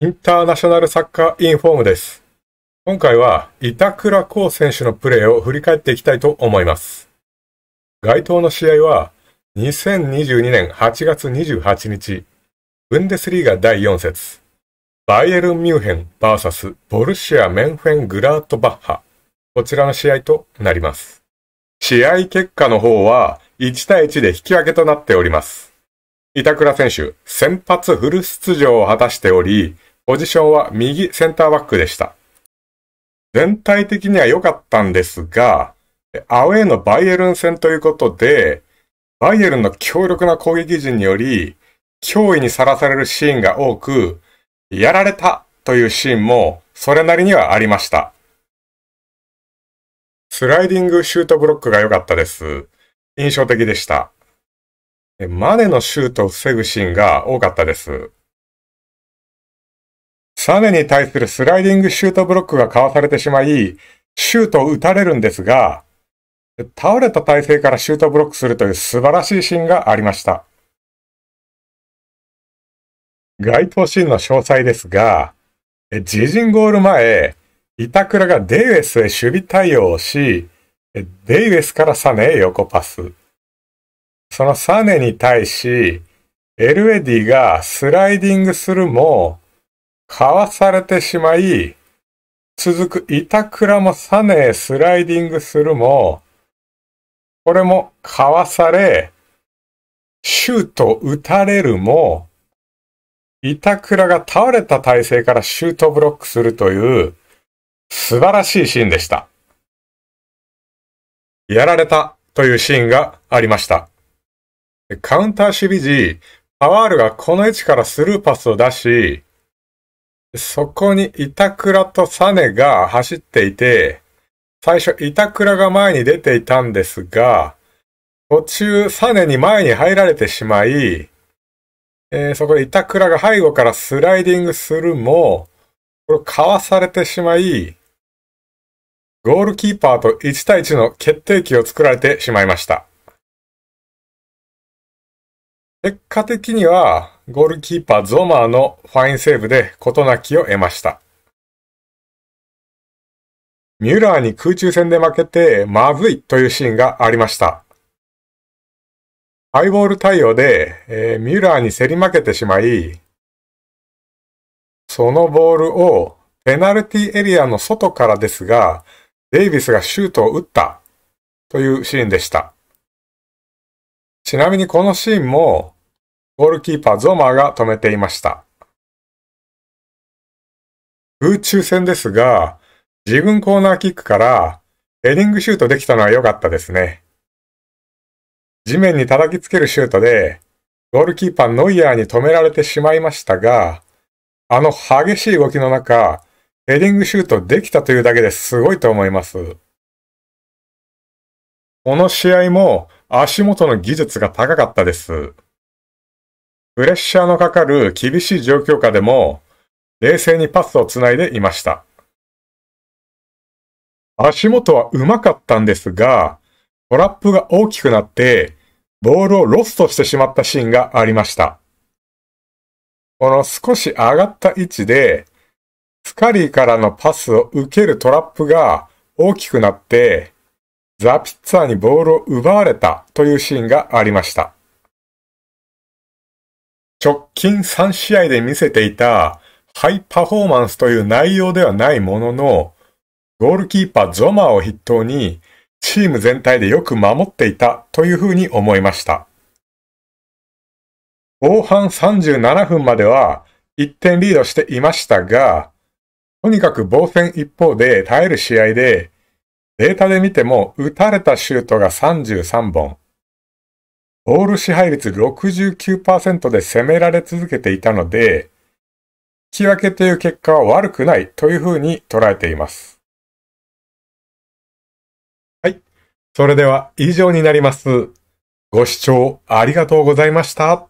インターナショナルサッカーインフォームです。今回は板倉孝選手のプレーを振り返っていきたいと思います。該当の試合は2022年8月28日、ブンデスリーガ第4節、バイエルン・ミューヘン VS ボルシア・メンフェン・グラートバッハ、こちらの試合となります。試合結果の方は1対1で引き分けとなっております。板倉選手、先発フル出場を果たしており、ポジションは右センターバックでした。全体的には良かったんですが、アウェイのバイエルン戦ということで、バイエルンの強力な攻撃陣により、脅威にさらされるシーンが多く、やられたというシーンもそれなりにはありました。スライディングシュートブロックが良かったです。印象的でした。マネのシュートを防ぐシーンが多かったです。サネに対するスライディングシュートブロックがかわされてしまい、シュートを打たれるんですが、倒れた体勢からシュートブロックするという素晴らしいシーンがありました。該当シーンの詳細ですが、自陣ゴール前、板倉がデイウェスへ守備対応をし、デイウェスからサネへ横パス。そのサネに対し、エルエディがスライディングするも、かわされてしまい、続く板倉もサネへスライディングするも、これもかわされ、シュートを打たれるも、板倉が倒れた体勢からシュートブロックするという素晴らしいシーンでした。やられたというシーンがありました。カウンター守備時、パワールがこの位置からスルーパスを出し、そこに板倉とサネが走っていて、最初板倉が前に出ていたんですが、途中サネに前に入られてしまい、えー、そこで板倉が背後からスライディングするも、これかわされてしまい、ゴールキーパーと1対1の決定機を作られてしまいました。結果的には、ゴールキーパーゾマーのファインセーブで事なきを得ました。ミュラーに空中戦で負けてまずいというシーンがありました。ハイボール対応で、えー、ミュラーに競り負けてしまい、そのボールをペナルティエリアの外からですが、デイビスがシュートを打ったというシーンでした。ちなみにこのシーンもゴールキーパーゾーマーが止めていました。空中戦ですが、自分コーナーキックからヘディングシュートできたのは良かったですね。地面に叩きつけるシュートで、ゴールキーパーノイヤーに止められてしまいましたが、あの激しい動きの中、ヘディングシュートできたというだけですごいと思います。この試合も足元の技術が高かったです。プレッシャーのかかる厳しい状況下でも、冷静にパスをつないでいました。足元はうまかったんですが、トラップが大きくなって、ボールをロストしてしまったシーンがありました。この少し上がった位置で、スカリーからのパスを受けるトラップが大きくなって、ザ・ピッツァーにボールを奪われたというシーンがありました。直近3試合で見せていたハイパフォーマンスという内容ではないものの、ゴールキーパーゾマーを筆頭にチーム全体でよく守っていたというふうに思いました。後半37分までは1点リードしていましたが、とにかく防戦一方で耐える試合で、データで見ても打たれたシュートが33本、オール支配率69%で攻められ続けていたので、引き分けという結果は悪くないというふうに捉えています。はい。それでは以上になります。ご視聴ありがとうございました。